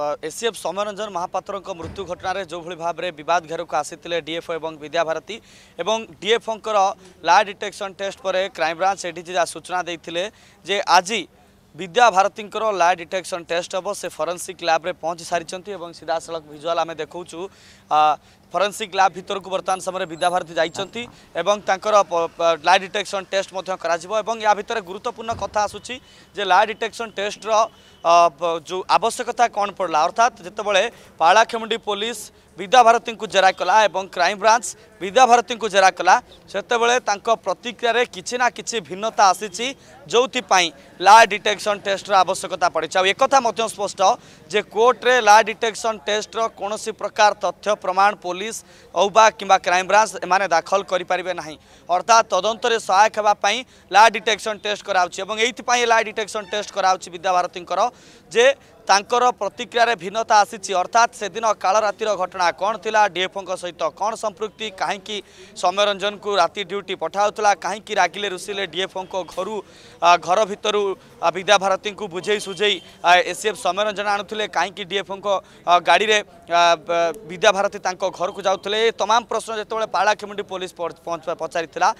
ACF सौम्य महापात्र मृत्यु घटन जो भाव में बद घेर को आसी डीएफओ और विद्याभारती और ला डिटेक्शन टेस्ट पर क्राइमब्रांच ये सूचना देते जे आज विद्याभारती ला डिटेक्शन टेस्ट हे से फरेन्सिक लैब्रे पहुँची सारी सीधा सड़क भिजुआल आम देखा ফরেনসিক ল্যাব ভিতরক বর্তমান সময় বিদ্যাভারতী যাই এবং তাঁর লাই ডিটেকশন টেস্ট করা এবং ইয়া ভিতরে গুরুত্বপূর্ণ কথা আসুচি যে লাই ডিটেকশন টেস্টর যে আবশ্যকতা কম পড়া অর্থাৎ যেতবে পাড়াখেমুন্ডি পুলিশ বিদ্যাভারতী জেরা কলা এবং ক্রাইম ব্রাঞ্চ বিদ্যাভারতী জেরা কলা সেতবে তাঁর প্রতিক্রিয়ার কিছু না কিছু ভিন্নতা আসিছি যে লাই ডিটেকশন টেস্টর আবশ্যকতা পড়ছে একথা স্পষ্ট যে কোর্টরে লা ডিটেকশন টেস্টর কোণী প্রকার তথ্য প্রমাণ পুলিশ ও বা কিংবা ক্রাইমব্রাঞ্চ এমানে দাখল করে পারে না অর্থাৎ তদন্তরে সহায়ক হওয়া লা ডিটেকশন টেস্ট করা এবং এইপাই লা ডিটেকশন টেস্ট করা বিদ্যাভারতী যে तांकर प्रतिक्रिया रे भिन्नता आसी अर्थात से दिन काल रातिर घटना कन् था डओको सहित कन् सम्पृक्ति काहीँक समयरञ्जनको राति ड्युटी पठाउँला काहीँक रागि रुसिले डिएफओरु घर भारती भित्र विद्याभारतीको बुझै सुझै एससिएफ सम्जन आणुले काहीँक डिएफओको गाडी विद्याभारती घर को जाउँले तमाम प्रश्न जति बेला पालाखेमुन्डी पोलिस पचारिला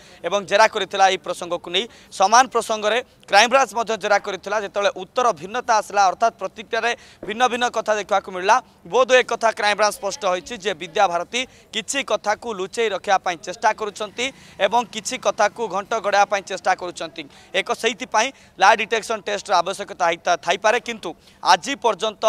जेरा गरि प्रसङ्गको नै समान प्रसङ्गले क्राइम ब्रान्चमा जेरा उत्तर भिन्नता आसला प्रति ଭିତରେ ଭିନ୍ନ ଭିନ୍ନ କଥା ଦେଖିବାକୁ ମିଳିଲା ବୋଧ ଏ କଥା କ୍ରାଇମବ୍ରାଞ୍ଚ ସ୍ପଷ୍ଟ ହୋଇଛି ଯେ ବିଦ୍ୟା ଭାରତୀ କିଛି କଥାକୁ ଲୁଚେଇ ରଖିବା ପାଇଁ ଚେଷ୍ଟା କରୁଛନ୍ତି ଏବଂ କିଛି କଥାକୁ ଘଣ୍ଟ ଗଡ଼ାଇବା ପାଇଁ ଚେଷ୍ଟା କରୁଛନ୍ତି ଏକ ସେଇଥିପାଇଁ ଲାଏ ଡିଟେକ୍ସନ୍ ଟେଷ୍ଟର ଆବଶ୍ୟକତା ଥାଇପାରେ କିନ୍ତୁ ଆଜି ପର୍ଯ୍ୟନ୍ତ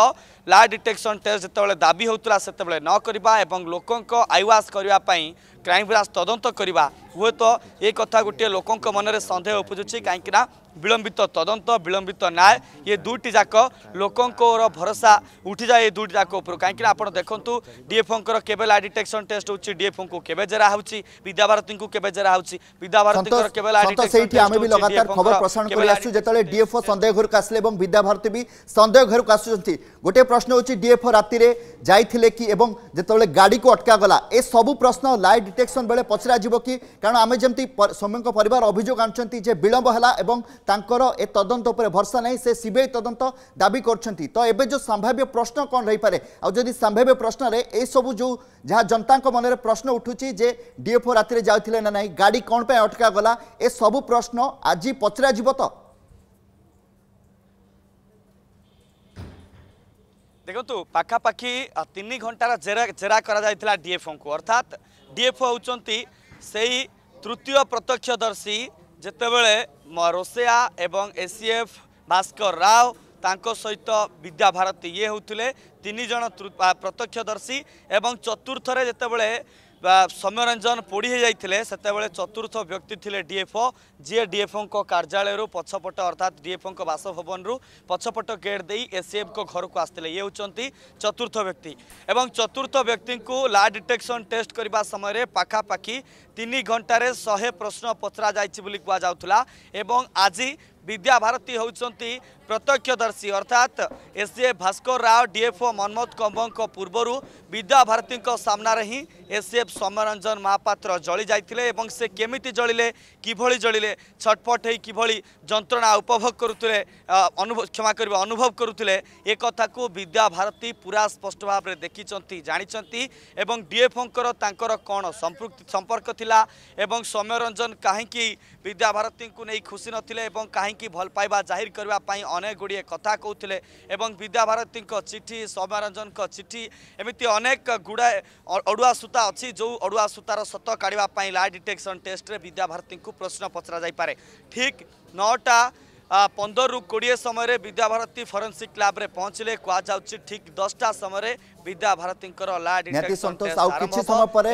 ଲାଏ ଡିଟେକ୍ସନ୍ ଟେଷ୍ଟ ଯେତେବେଳେ ଦାବି ହେଉଥିଲା ସେତେବେଳେ ନ କରିବା ଏବଂ ଲୋକଙ୍କ ଆଇୱାସ୍ କରିବା ପାଇଁ କ୍ରାଇମବ୍ରାଞ୍ଚ ତଦନ୍ତ କରିବା ହୁଏତ ଏ କଥା ଗୋଟିଏ ଲୋକଙ୍କ ମନରେ ସନ୍ଦେହ ଉପୁଜୁଛି କାହିଁକିନା ବିଳମ୍ବିତ ତଦନ୍ତ ବିଳମ୍ବିତ ନ୍ୟାୟ ଏ ଦୁଇଟି ଯାକ ଲୋକଙ୍କର ଭରସା ଉଠିଯାଏ ଏ ଦୁଇଟି ଯାକ ଉପରୁ କାହିଁକିନା ଆପଣ ଦେଖନ୍ତୁ ଡିଏଫ୍ଓଙ୍କର କେବେ ଲା ଡିଟେକ୍ସନ୍ ଟେଷ୍ଟ ହେଉଛି ଡିଏଫ୍ଓଙ୍କୁ କେବେ ଜେରା ହେଉଛି ବିଦ୍ୟାଭାରତୀଙ୍କୁ କେବେ ଜେରା ହେଉଛି ବିଦ୍ୟାଭାରତୀଙ୍କର କେବେ ଲା ସେଇଠି ଆମେ ବି ଲଗାତାର ଖବର ପ୍ରସାରଣ କରି ଆସୁଛୁ ଯେତେବେଳେ ଡିଏଫ୍ଓ ସନ୍ଦେହ ଘରକୁ ଆସିଲେ ଏବଂ ବିଦ୍ୟାଭାରତୀ ବି ସନ୍ଦେହ ଘରକୁ ଆସୁଛନ୍ତି ଗୋଟିଏ ପ୍ରଶ୍ନ ହେଉଛି ଡିଏଫ୍ଓ ରାତିରେ ଯାଇଥିଲେ କି ଏବଂ ଯେତେବେଳେ ଗାଡ଼ିକୁ ଅଟକାଗଲା ଏସବୁ ପ୍ରଶ୍ନ ଲାଇଟ୍ ডিটেকশন বেড়ে পচরা যাব কি কারণ আমি যেমি সৌম্যঙ্ পরিবার অভিযোগ আনছেন যে বিলম্ব হল এবং তাঁকর এ তদন্ত উপরে ভরসা নাই সে সিবিআই তদন্ত দাবি করছেন তো এবে যে সম্ভাব্য প্রশ্ন কণ রইপরে আদি সম্ভাব্য প্রশ্নরে এইসবু যে যা জনতা মনে প্রশ্ন উঠুছি যে ডিএফও রাতে যাওয়া না নাই গাড়ি কণ পাই অটকা গলা এসবু প্রশ্ন আজ পচরা যাব তো দেখুন পাখাপাখি তিন ঘণ্টার জেরা জেরা করা যাই ডিএফও অর্থাৎ ডিএଫ୍ଓ ହେଉଛନ୍ତି ସେଇ ତୃତୀୟ ପ୍ରତ୍ୟକ୍ଷଦର୍ଶୀ ଯେତେବେଳେ ରୋଷେୟା ଏବଂ ଏସିଏଫ୍ ଭାସ୍କର ରାଓ ତାଙ୍କ ସହିତ ବିଦ୍ୟାଭାରତୀ ଇଏ ହେଉଥିଲେ ତିନି ଜଣ ପ୍ରତ୍ୟକ୍ଷଦର୍ଶୀ ଏବଂ ଚତୁର୍ଥରେ ଯେତେବେଳେ ସୌମ୍ୟରଞ୍ଜନ ପୋଡ଼ି ହୋଇଯାଇଥିଲେ ସେତେବେଳେ ଚତୁର୍ଥ ବ୍ୟକ୍ତି ଥିଲେ ଡିଏଫ୍ଓ ଯିଏ ଡିଏଫ୍ଓଙ୍କ କାର୍ଯ୍ୟାଳୟରୁ ପଛପଟ ଅର୍ଥାତ୍ ଡିଏଫ୍ଓଙ୍କ ବାସଭବନରୁ ପଛପଟ ଗେଟ୍ ଦେଇ ଏସିଏଫ୍ଙ୍କ ଘରକୁ ଆସିଥିଲେ ଇଏ ହେଉଛନ୍ତି ଚତୁର୍ଥ ବ୍ୟକ୍ତି ଏବଂ ଚତୁର୍ଥ ବ୍ୟକ୍ତିଙ୍କୁ ଲା ଡିଟେକ୍ସନ୍ ଟେଷ୍ଟ କରିବା ସମୟରେ ପାଖାପାଖି ତିନି ଘଣ୍ଟାରେ ଶହେ ପ୍ରଶ୍ନ ପଚରାଯାଇଛି ବୋଲି କୁହାଯାଉଥିଲା ଏବଂ ଆଜି ବିଦ୍ୟାଭାରତୀ ହେଉଛନ୍ତି প্রত্যক্ষদর্শী অর্থাৎ এসডিএ ভাস্কর রাও ডিএফও মনমোহন কম্বঙ্ক পূর্বর বিদ্যা ভারতী সামনারে হি এসডিএফ সৌম্যরঞ্জন মহাপাত্র জলি যাই এবং সে কমিটি জলিলে কিভাবে জলিলে ছটফট হয়ে কিভাবে যন্ত্রণা উপভোগ করুলে অনুভব ক্ষমা করবে অনুভব করুলে এ কথা বিদ্যা ভারতী পুরা স্পষ্ট ভাবে দেখিছেন জাঁচান এবং ডিএফওঙ্কর তাঁকর কণ সম্পৃক্তি সম্পর্ক লা এবং সৌম্যরঞ্জন কাহি বিদ্যা ভারতী খুশি নথিলে এবং কাহি ভাল পাইবা জাহির করা অনেক গুড়িয়ে কথা কৌলে এবং বিদ্যাভারতী চিঠি সৌম্যরঞ্জন চিঠি এমিতি অনেক গুড়ায়ে অড়ুয়া সূতা অছি যে অড়ুয়া সূতার সত কাড়া লাই ডিটেকশন টেস্টরে বিদ্যাভারতী প্রশ্ন পচরা যাইপরে ঠিক নটা ପନ୍ଦରରୁ କୋଡ଼ିଏ ସମୟରେ ବିଦ୍ୟାଭାରତୀ ଫରେନ୍ସିକ୍ ଲ୍ୟାବ୍ରେ ପହଞ୍ଚିଲେ କୁହାଯାଉଛି ଠିକ୍ ଦଶଟା ସମୟରେ ବିଦ୍ୟାଭାରତୀଙ୍କର ନିହାତି ସନ୍ତୋଷ ଆଉ କିଛି ସମୟ ପରେ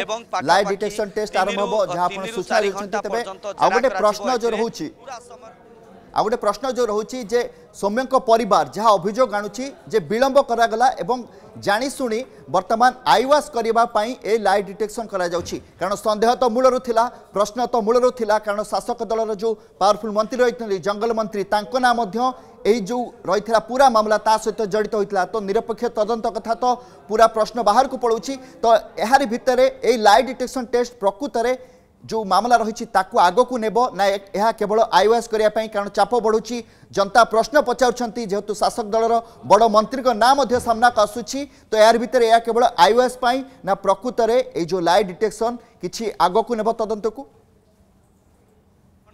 ଲାଇ ଡିଟେକ୍ସନ ଟେଷ୍ଟ ଆରମ୍ଭ ହେବ ଯାହା ଆପଣ ସୂଚନା ଦେଇଛନ୍ତି ତେବେ ଆଉ ଗୋଟେ ପ୍ରଶ୍ନ ଯୋଉ ରହୁଛି ଆଉ ଗୋଟେ ପ୍ରଶ୍ନ ଯେଉଁ ରହୁଛି ଯେ ସୌମ୍ୟଙ୍କ ପରିବାର ଯାହା ଅଭିଯୋଗ ଆଣୁଛି ଯେ ବିଳମ୍ବ କରାଗଲା ଏବଂ ଜାଣିଶୁଣି ବର୍ତ୍ତମାନ ଆଇୱାସ୍ କରିବା ପାଇଁ ଏ ଲାଇ ଡିଟେକ୍ସନ୍ କରାଯାଉଛି କାରଣ ସନ୍ଦେହ ତ ମୂଳରୁ ଥିଲା ପ୍ରଶ୍ନ ତ ମୂଳରୁ ଥିଲା କାରଣ ଶାସକ ଦଳର ଯେଉଁ ପାୱାରଫୁଲ୍ ମନ୍ତ୍ରୀ ରହିଛନ୍ତି ଜଙ୍ଗଲ ମନ୍ତ୍ରୀ ତାଙ୍କ ନାଁ ମଧ୍ୟ এই যে রয়েছে পুরা মামলা তা সহ জড়িত হয়েছিল তো নিরপেক্ষ তদন্ত কথা তো পুরা প্রশ্ন বাহারক পড়ছি তো এর ভিতরে এই লাই ডিটেকশন টেস্ট প্রকৃতরে ଯେଉଁ ମାମଲା ରହିଛି ତାକୁ ଆଗକୁ ନେବ ନା ଏହା କେବଳ ଆଇଓଏସ୍ କରିବା ପାଇଁ କାରଣ ଚାପ ବଢ଼ୁଛି ଜନତା ପ୍ରଶ୍ନ ପଚାରୁଛନ୍ତି ଯେହେତୁ ଶାସକ ଦଳର ବଡ଼ ମନ୍ତ୍ରୀଙ୍କ ନାଁ ମଧ୍ୟ ସାମ୍ନାକୁ ଆସୁଛି ତ ଏହାର ଭିତରେ ଏହା କେବଳ ଆଇଓଏସ୍ ପାଇଁ ନା ପ୍ରକୃତରେ ଏଇ ଯେଉଁ ଲାଇ ଡିଟେକ୍ସନ୍ କିଛି ଆଗକୁ ନେବ ତଦନ୍ତକୁ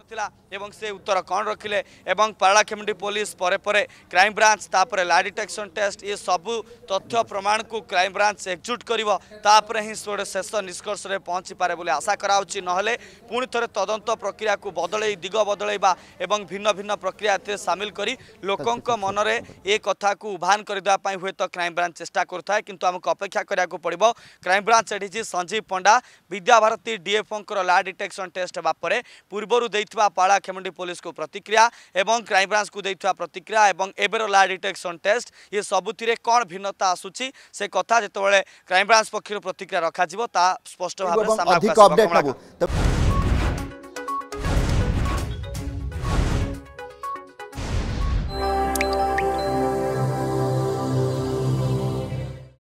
ଲାଗୁଥିଲା ଏବଂ ସେ ଉତ୍ତର କ'ଣ ରଖିଲେ ଏବଂ ପାରଳାଖେମୁଣ୍ଡି ପୋଲିସ ପରେ ପରେ କ୍ରାଇମବ୍ରାଞ୍ଚ ତାପରେ ଲାଇ ଡିଟେକ୍ସନ ଟେଷ୍ଟ ଏ ସବୁ ତଥ୍ୟ ପ୍ରମାଣକୁ କ୍ରାଇମବ୍ରାଞ୍ଚ ଏକଜୁଟ କରିବ ତାପରେ ହିଁ ଗୋଟେ ଶେଷ ନିଷ୍କର୍ଷରେ ପହଞ୍ଚିପାରେ ବୋଲି ଆଶା କରାହେଉଛି ନହେଲେ ପୁଣି ଥରେ ତଦନ୍ତ ପ୍ରକ୍ରିୟାକୁ ବଦଳେଇ ଦିଗ ବଦଳେଇବା ଏବଂ ଭିନ୍ନ ଭିନ୍ନ ପ୍ରକ୍ରିୟା ଏଥିରେ ସାମିଲ କରି ଲୋକଙ୍କ ମନରେ ଏ କଥାକୁ ଉଭାନ କରିଦେବା ପାଇଁ ହୁଏତ କ୍ରାଇମବ୍ରାଞ୍ଚ ଚେଷ୍ଟା କରୁଥାଏ କିନ୍ତୁ ଆମକୁ ଅପେକ୍ଷା କରିବାକୁ ପଡ଼ିବ କ୍ରାଇମବ୍ରାଞ୍ଚ ଏଠିଛି ସଞ୍ଜୀବ ପଣ୍ଡା ବିଦ୍ୟାଭାରତୀ ଡିଏଫଓଙ୍କର ଲା ଡିଟେକ୍ସନ ଟେଷ୍ଟ ହେବା ପରେ ପୂର୍ବରୁ ଦେଇଥିବା ହୋଇଥିବା ପାଳାଖେମୁଣ୍ଡି ପୋଲିସକୁ ପ୍ରତିକ୍ରିୟା ଏବଂ କ୍ରାଇମବ୍ରାଞ୍ଚକୁ ଦେଇଥିବା ପ୍ରତିକ୍ରିୟା ଏବଂ ଏବେର ଲା ଡିଟେକ୍ସନ୍ ଟେଷ୍ଟ ଇଏ ସବୁଥିରେ କ'ଣ ଭିନ୍ନତା ଆସୁଛି ସେ କଥା ଯେତେବେଳେ କ୍ରାଇମବ୍ରାଞ୍ଚ ପକ୍ଷରୁ ପ୍ରତିକ୍ରିୟା ରଖାଯିବ ତାହା ସ୍ପଷ୍ଟ ଭାବରେ